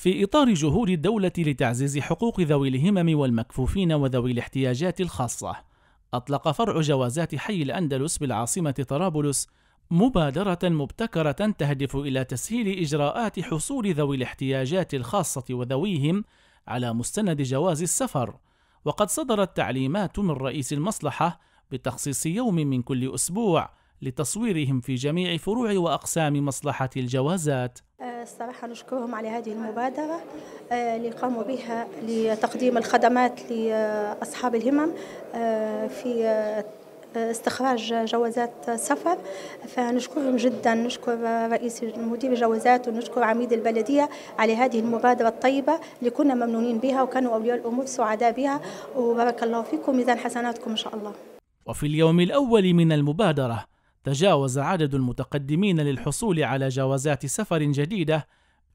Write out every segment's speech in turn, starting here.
في إطار جهود الدولة لتعزيز حقوق ذوي الهمم والمكفوفين وذوي الاحتياجات الخاصة، أطلق فرع جوازات حي الأندلس بالعاصمة طرابلس مبادرة مبتكرة تهدف إلى تسهيل إجراءات حصول ذوي الاحتياجات الخاصة وذويهم على مستند جواز السفر، وقد صدرت تعليمات من رئيس المصلحة بتخصيص يوم من كل أسبوع لتصويرهم في جميع فروع وأقسام مصلحة الجوازات. الصراحة نشكرهم على هذه المبادرة اللي آه، قاموا بها لتقديم الخدمات لأصحاب الهمم آه، في آه، استخراج جوازات سفر فنشكرهم جدا نشكر رئيس مدير الجوازات ونشكر عميد البلديه على هذه المبادره الطيبه اللي كنا ممنونين بها وكانوا اولياء الامور سعداء بها وبارك الله فيكم ميزان حسناتكم ان شاء الله. وفي اليوم الاول من المبادره تجاوز عدد المتقدمين للحصول على جوازات سفر جديدة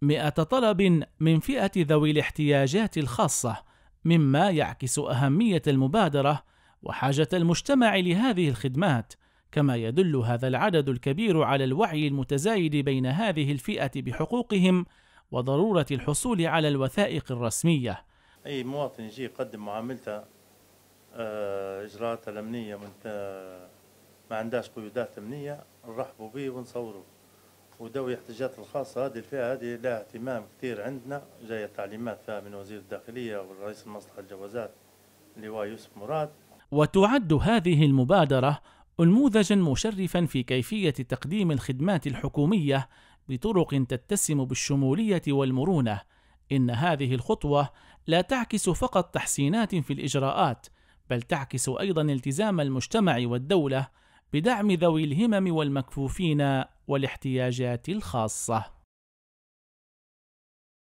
100 طلب من فئة ذوي الاحتياجات الخاصة مما يعكس أهمية المبادرة وحاجة المجتمع لهذه الخدمات كما يدل هذا العدد الكبير على الوعي المتزايد بين هذه الفئة بحقوقهم وضرورة الحصول على الوثائق الرسمية أي مواطن يجي يقدم معاملته آه، إجراءات الأمنية ما عندهاش قيودات امنيه نرحبوا به ونصوروا ودو الاحتياجات الخاصه هذه الفئه هذه لها اهتمام كثير عندنا جايه تعليمات فيها من وزير الداخليه ورئيس المصلحه الجوازات هو يوسف مراد وتعد هذه المبادره انموذجا مشرفا في كيفيه تقديم الخدمات الحكوميه بطرق تتسم بالشموليه والمرونه ان هذه الخطوه لا تعكس فقط تحسينات في الاجراءات بل تعكس ايضا التزام المجتمع والدوله بدعم ذوي الهمم والمكفوفين والاحتياجات الخاصه